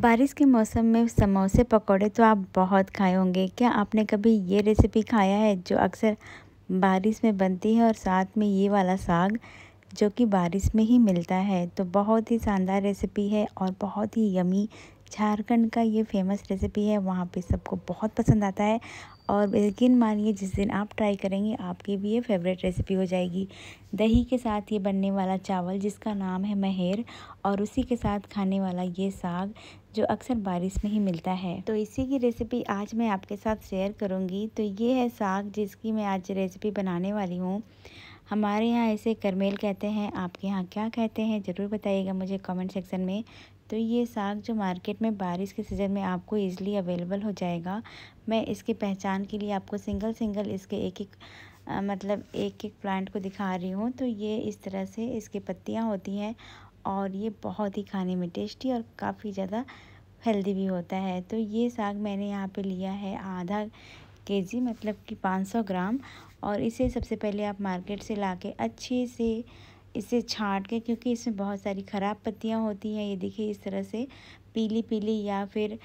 बारिश के मौसम में समोसे पकौड़े तो आप बहुत खाए होंगे क्या आपने कभी ये रेसिपी खाया है जो अक्सर बारिश में बनती है और साथ में ये वाला साग जो कि बारिश में ही मिलता है तो बहुत ही शानदार रेसिपी है और बहुत ही यमी झारखंड का ये फेमस रेसिपी है वहाँ पे सबको बहुत पसंद आता है और यकीन मानिए जिस दिन आप ट्राई करेंगे आपकी भी ये फेवरेट रेसिपी हो जाएगी दही के साथ ये बनने वाला चावल जिसका नाम है महेर और उसी के साथ खाने वाला ये साग जो अक्सर बारिश में ही मिलता है तो इसी की रेसिपी आज मैं आपके साथ शेयर करूँगी तो ये है साग जिसकी मैं आज रेसिपी बनाने वाली हूँ हमारे यहाँ इसे करमेल कहते हैं आपके यहाँ क्या कहते हैं ज़रूर बताइएगा मुझे कमेंट सेक्शन में तो ये साग जो मार्केट में बारिश के सीज़न में आपको ईजिली अवेलेबल हो जाएगा मैं इसके पहचान के लिए आपको सिंगल सिंगल इसके एक एक आ, मतलब एक एक प्लांट को दिखा रही हूँ तो ये इस तरह से इसकी पत्तियाँ होती हैं और ये बहुत ही खाने में टेस्टी और काफ़ी ज़्यादा हेल्दी भी होता है तो ये साग मैंने यहाँ पे लिया है आधा के जी मतलब कि 500 ग्राम और इसे सबसे पहले आप मार्केट से ला के अच्छे से इसे छाँट के क्योंकि इसमें बहुत सारी ख़राब पत्तियाँ होती हैं ये देखिए इस तरह से पीली पीली या फिर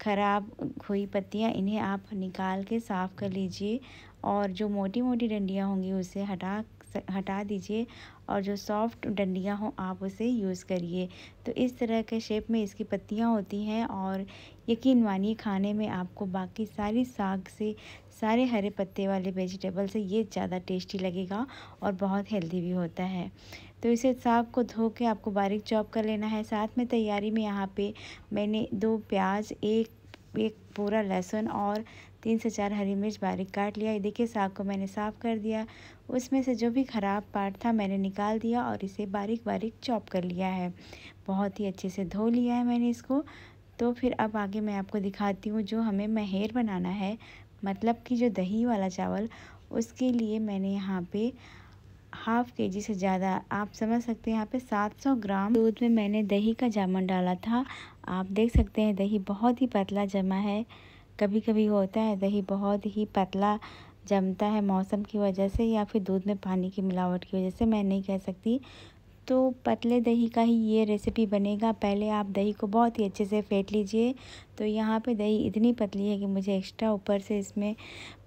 ख़राब हुई पत्तियाँ इन्हें आप निकाल के साफ़ कर लीजिए और जो मोटी मोटी डंडियाँ होंगी उसे हटा हटा दीजिए और जो सॉफ्ट डंडियाँ हों आप उसे यूज़ करिए तो इस तरह के शेप में इसकी पत्तियाँ होती हैं और यकीन मानिए खाने में आपको बाकी सारी साग से सारे हरे पत्ते वाले वेजिटेबल से ये ज़्यादा टेस्टी लगेगा और बहुत हेल्दी भी होता है तो इसे साग को धो के आपको बारीक चॉप कर लेना है साथ में तैयारी में यहाँ पर मैंने दो प्याज एक एक पूरा लहसुन और तीन से चार हरी मिर्च बारीक काट लिया ये देखिए साग को मैंने साफ़ कर दिया उसमें से जो भी ख़राब पार्ट था मैंने निकाल दिया और इसे बारीक बारीक चॉप कर लिया है बहुत ही अच्छे से धो लिया है मैंने इसको तो फिर अब आगे मैं आपको दिखाती हूँ जो हमें महेर बनाना है मतलब कि जो दही वाला चावल उसके लिए मैंने यहाँ पे हाफ़ के जी से ज़्यादा आप समझ सकते हैं यहाँ पे 700 ग्राम दूध में मैंने दही का जामन डाला था आप देख सकते हैं दही बहुत ही पतला जमा है कभी कभी होता है दही बहुत ही पतला जमता है मौसम की वजह से या फिर दूध में पानी की मिलावट की वजह से मैं नहीं कह सकती तो पतले दही का ही ये रेसिपी बनेगा पहले आप दही को बहुत ही अच्छे से फेंट लीजिए तो यहाँ पे दही इतनी पतली है कि मुझे एक्स्ट्रा ऊपर से इसमें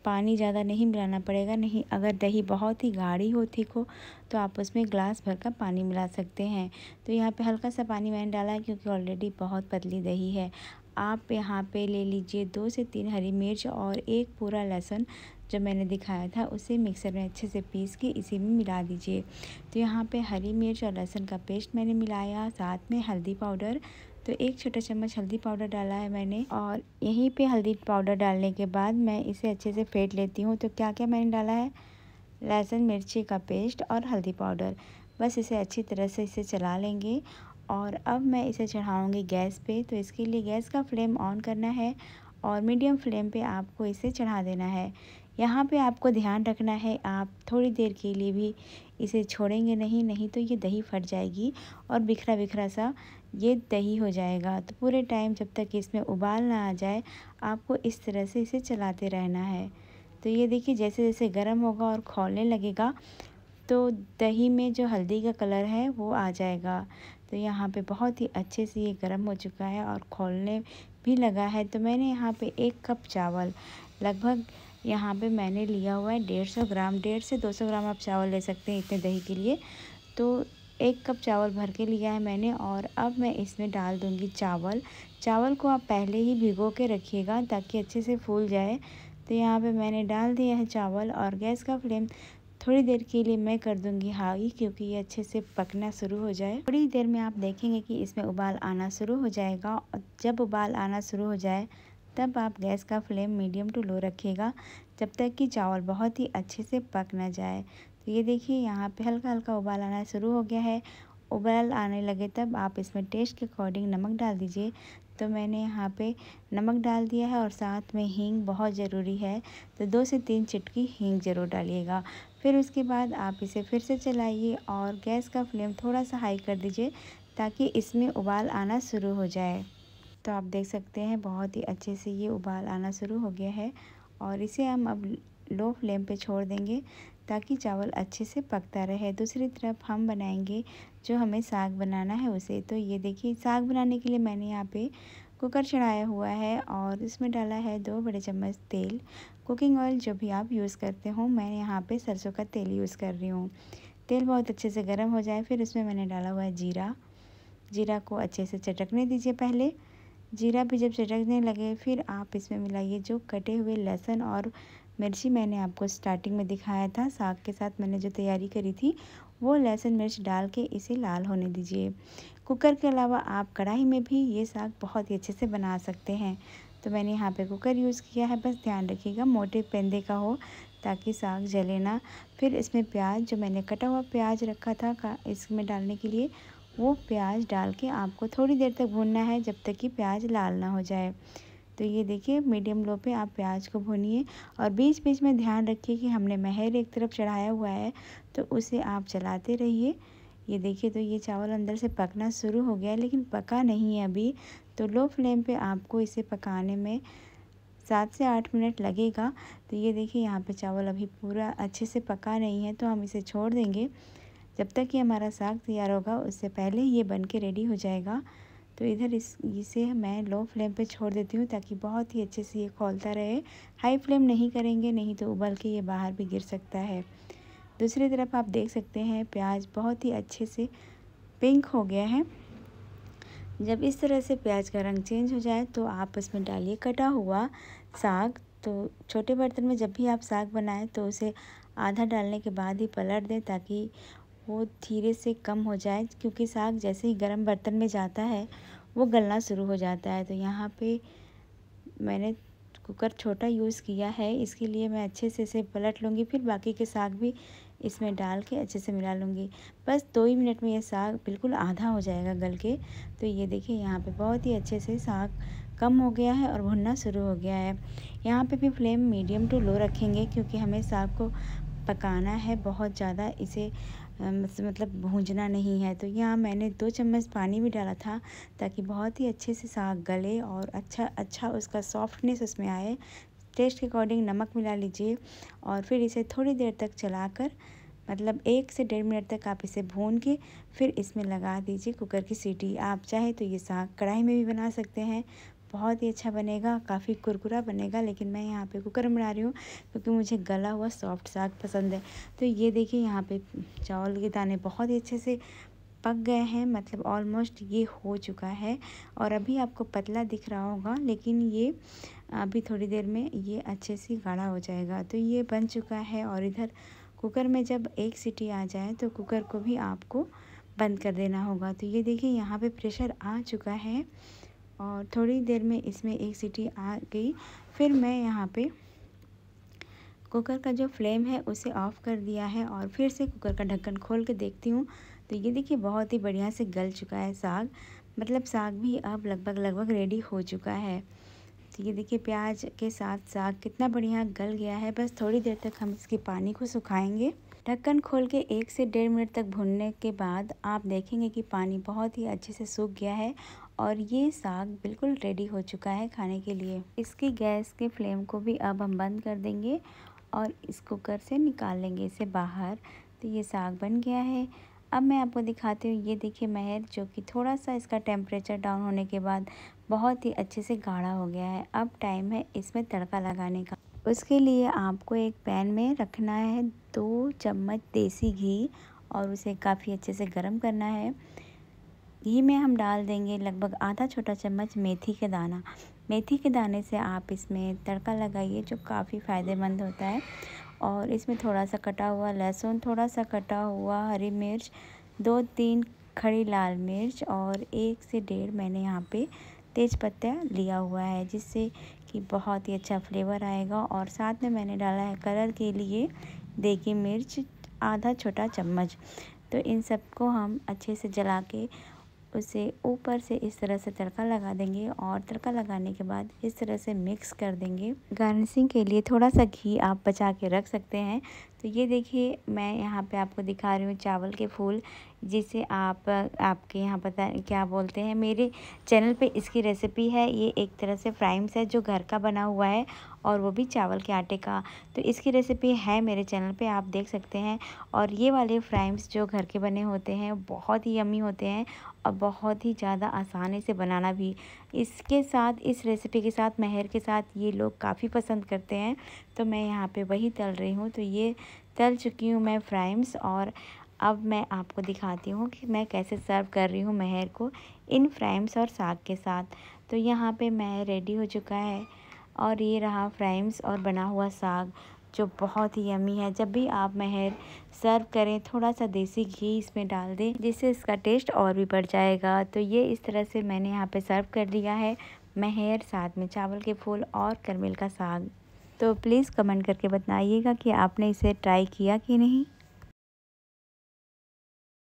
पानी ज़्यादा नहीं मिलाना पड़ेगा नहीं अगर दही बहुत ही गाढ़ी हो थी को तो आप उसमें ग्लास भर का पानी मिला सकते हैं तो यहाँ पे हल्का सा पानी मैंने डाला है क्योंकि ऑलरेडी बहुत पतली दही है आप यहाँ पे ले लीजिए दो से तीन हरी मिर्च और एक पूरा लहसुन जो मैंने दिखाया था उसे मिक्सर में अच्छे से पीस के इसी में मिला दीजिए तो यहाँ पे हरी मिर्च और लहसुन का पेस्ट मैंने मिलाया साथ में हल्दी पाउडर तो एक छोटा चम्मच हल्दी पाउडर डाला है मैंने और यहीं पे हल्दी पाउडर डालने के बाद मैं इसे अच्छे से फेंट लेती हूँ तो क्या क्या मैंने डाला है लहसुन मिर्ची का पेस्ट और हल्दी पाउडर बस इसे अच्छी तरह से इसे चला लेंगे और अब मैं इसे चढ़ाऊँगी गैस पे तो इसके लिए गैस का फ्लेम ऑन करना है और मीडियम फ्लेम पे आपको इसे चढ़ा देना है यहाँ पे आपको ध्यान रखना है आप थोड़ी देर के लिए भी इसे छोड़ेंगे नहीं नहीं तो ये दही फट जाएगी और बिखरा बिखरा सा ये दही हो जाएगा तो पूरे टाइम जब तक इसमें उबाल ना आ जाए आपको इस तरह से इसे चलाते रहना है तो ये देखिए जैसे जैसे गर्म होगा और खोलने लगेगा तो दही में जो हल्दी का कलर है वो आ जाएगा तो यहाँ पे बहुत ही अच्छे से ये गर्म हो चुका है और खोलने भी लगा है तो मैंने यहाँ पे एक कप चावल लगभग यहाँ पे मैंने लिया हुआ है डेढ़ सौ ग्राम डेढ़ से दो सौ ग्राम आप चावल ले सकते हैं इतने दही के लिए तो एक कप चावल भर के लिया है मैंने और अब मैं इसमें डाल दूँगी चावल चावल को आप पहले ही भिगो के रखिएगा ताकि अच्छे से फूल जाए तो यहाँ पे मैंने डाल दिया है चावल और गैस का फ्लेम थोड़ी देर के लिए मैं कर दूंगी हाई क्योंकि ये अच्छे से पकना शुरू हो जाए थोड़ी देर में आप देखेंगे कि इसमें उबाल आना शुरू हो जाएगा और जब उबाल आना शुरू हो जाए तब आप गैस का फ्लेम मीडियम टू लो रखिएगा जब तक कि चावल बहुत ही अच्छे से पक ना जाए तो ये देखिए यहाँ पे हल्का हल्का उबाल आना शुरू हो गया है उबाल आने लगे तब आप इसमें टेस्ट के अकॉर्डिंग नमक डाल दीजिए तो मैंने यहाँ पे नमक डाल दिया है और साथ में हींग बहुत ज़रूरी है तो दो से तीन चिटकी हींग ज़रूर डालिएगा फिर उसके बाद आप इसे फिर से चलाइए और गैस का फ्लेम थोड़ा सा हाई कर दीजिए ताकि इसमें उबाल आना शुरू हो जाए तो आप देख सकते हैं बहुत ही अच्छे से ये उबाल आना शुरू हो गया है और इसे हम अब लो फ्लेम पे छोड़ देंगे ताकि चावल अच्छे से पकता रहे दूसरी तरफ हम बनाएंगे जो हमें साग बनाना है उसे तो ये देखिए साग बनाने के लिए मैंने यहाँ पे कुकर चढ़ाया हुआ है और इसमें डाला है दो बड़े चम्मच तेल कुकिंग ऑयल जो भी आप यूज़ करते हो मैं यहाँ पे सरसों का तेल यूज़ कर रही हूँ तेल बहुत अच्छे से गर्म हो जाए फिर उसमें मैंने डाला हुआ है जीरा जीरा को अच्छे से चटकने दीजिए पहले जीरा भी जब चटकने लगे फिर आप इसमें मिलाइए जो कटे हुए लहसुन और मिर्ची मैंने आपको स्टार्टिंग में दिखाया था साग के साथ मैंने जो तैयारी करी थी वो लहसुन मिर्च डाल के इसे लाल होने दीजिए कुकर के अलावा आप कढ़ाई में भी ये साग बहुत ही अच्छे से बना सकते हैं तो मैंने यहाँ पे कुकर यूज़ किया है बस ध्यान रखिएगा मोटे पेंदे का हो ताकि साग जले ना फिर इसमें प्याज जो मैंने कटा हुआ प्याज रखा था का इसमें डालने के लिए वो प्याज डाल के आपको थोड़ी देर तक भूनना है जब तक कि प्याज लाल ना हो जाए तो ये देखिए मीडियम लो पे आप प्याज को भूनिए और बीच बीच में ध्यान रखिए कि हमने महर एक तरफ चढ़ाया हुआ है तो उसे आप चलाते रहिए ये देखिए तो ये चावल अंदर से पकना शुरू हो गया है लेकिन पका नहीं है अभी तो लो फ्लेम पे आपको इसे पकाने में सात से आठ मिनट लगेगा तो ये देखिए यहाँ पे चावल अभी पूरा अच्छे से पका नहीं है तो हम इसे छोड़ देंगे जब तक ये हमारा साग तैयार होगा उससे पहले ये बन के रेडी हो जाएगा तो इधर इस इसे मैं लो फ्लेम पे छोड़ देती हूँ ताकि बहुत ही अच्छे से ये खोलता रहे हाई फ्लेम नहीं करेंगे नहीं तो उबल के ये बाहर भी गिर सकता है दूसरी तरफ आप देख सकते हैं प्याज बहुत ही अच्छे से पिंक हो गया है जब इस तरह से प्याज का रंग चेंज हो जाए तो आप इसमें डालिए कटा हुआ साग तो छोटे बर्तन में जब भी आप साग बनाएं तो उसे आधा डालने के बाद ही पलट दें ताकि वो धीरे से कम हो जाए क्योंकि साग जैसे ही गर्म बर्तन में जाता है वो गलना शुरू हो जाता है तो यहाँ पे मैंने कुकर छोटा यूज़ किया है इसके लिए मैं अच्छे से इसे पलट लूँगी फिर बाकी के साग भी इसमें डाल के अच्छे से मिला लूँगी बस दो ही मिनट में ये साग बिल्कुल आधा हो जाएगा गल के तो ये देखिए यहाँ पे बहुत ही अच्छे से साग कम हो गया है और भुनना शुरू हो गया है यहाँ पे भी फ्लेम मीडियम टू लो रखेंगे क्योंकि हमें साग को पकाना है बहुत ज़्यादा इसे मतलब भूंजना नहीं है तो यहाँ मैंने दो चम्मच पानी भी डाला था ताकि बहुत ही अच्छे से साग गले और अच्छा अच्छा उसका सॉफ्टनेस उसमें आए टेस्ट के अकॉर्डिंग नमक मिला लीजिए और फिर इसे थोड़ी देर तक चलाकर मतलब एक से डेढ़ मिनट तक आप इसे भून के फिर इसमें लगा दीजिए कुकर की सीटी आप चाहे तो ये साग कढ़ाई में भी बना सकते हैं बहुत ही अच्छा बनेगा काफ़ी कुरकुरा बनेगा लेकिन मैं यहाँ पे कुकर बना रही हूँ क्योंकि मुझे गला हुआ सॉफ्ट साग पसंद है तो ये देखिए यहाँ पे चावल के दाने बहुत ही अच्छे से पक गए हैं मतलब ऑलमोस्ट ये हो चुका है और अभी आपको पतला दिख रहा होगा लेकिन ये अभी थोड़ी देर में ये अच्छे से गाढ़ा हो जाएगा तो ये बन चुका है और इधर कुकर में जब एक सीटी आ जाए तो कुकर को भी आपको बंद कर देना होगा तो ये देखिए यहाँ पे प्रेशर आ चुका है और थोड़ी देर में इसमें एक सीटी आ गई फिर मैं यहाँ पे कुकर का जो फ्लेम है उसे ऑफ़ कर दिया है और फिर से कुकर का ढक्कन खोल के देखती हूँ तो ये देखिए बहुत ही बढ़िया से गल चुका है साग मतलब साग भी अब लगभग लगभग रेडी हो चुका है ये देखिए प्याज के साथ साग कितना बढ़िया गल गया है बस थोड़ी देर तक हम इसके पानी को सुखाएंगे ढक्कन खोल के एक से डेढ़ मिनट तक भुनने के बाद आप देखेंगे कि पानी बहुत ही अच्छे से सूख गया है और ये साग बिल्कुल रेडी हो चुका है खाने के लिए इसकी गैस के फ्लेम को भी अब हम बंद कर देंगे और इस कुकर से निकाल लेंगे इसे बाहर तो ये साग बन गया है अब मैं आपको दिखाती हूँ ये देखिए महर जो कि थोड़ा सा इसका टेम्परेचर डाउन होने के बाद बहुत ही अच्छे से गाढ़ा हो गया है अब टाइम है इसमें तड़का लगाने का उसके लिए आपको एक पैन में रखना है दो चम्मच देसी घी और उसे काफ़ी अच्छे से गर्म करना है घी में हम डाल देंगे लगभग आधा छोटा चम्मच मेथी के दाना मेथी के दाने से आप इसमें तड़का लगाइए जो काफ़ी फ़ायदेमंद होता है और इसमें थोड़ा सा कटा हुआ लहसुन थोड़ा सा कटा हुआ हरी मिर्च दो तीन खड़ी लाल मिर्च और एक से डेढ़ मैंने यहाँ पे तेज पत्ता लिया हुआ है जिससे कि बहुत ही अच्छा फ्लेवर आएगा और साथ में मैंने डाला है कलर के लिए देगी मिर्च आधा छोटा चम्मच तो इन सबको हम अच्छे से जला के उसे ऊपर से इस तरह से तड़का लगा देंगे और तड़का लगाने के बाद इस तरह से मिक्स कर देंगे गार्निशिंग के लिए थोड़ा सा घी आप बचा के रख सकते हैं तो ये देखिए मैं यहाँ पे आपको दिखा रही हूँ चावल के फूल जिसे आप आपके यहाँ पता क्या बोलते हैं मेरे चैनल पे इसकी रेसिपी है ये एक तरह से फ्राइम्स है जो घर का बना हुआ है और वो भी चावल के आटे का तो इसकी रेसिपी है मेरे चैनल पे आप देख सकते हैं और ये वाले फ्राइम्स जो घर के बने होते हैं बहुत ही यमी होते हैं और बहुत ही ज़्यादा आसानी से बनाना भी इसके साथ इस रेसिपी के साथ महर के साथ ये लोग काफ़ी पसंद करते हैं तो मैं यहाँ पे वही तल रही हूँ तो ये तल चुकी हूँ मैं फ्राइम्स और अब मैं आपको दिखाती हूँ कि मैं कैसे सर्व कर रही हूँ महर को इन फ्राइम्स और साग के साथ तो यहाँ पर महर रेडी हो चुका है और ये रहा फ्राइम्स और बना हुआ साग जो बहुत ही यमी है जब भी आप महर सर्व करें थोड़ा सा देसी घी इसमें डाल दें जिससे इसका टेस्ट और भी बढ़ जाएगा तो ये इस तरह से मैंने यहाँ पे सर्व कर दिया है महर साथ में चावल के फूल और करमेल का साग तो प्लीज़ कमेंट करके बताइएगा कि आपने इसे ट्राई किया कि नहीं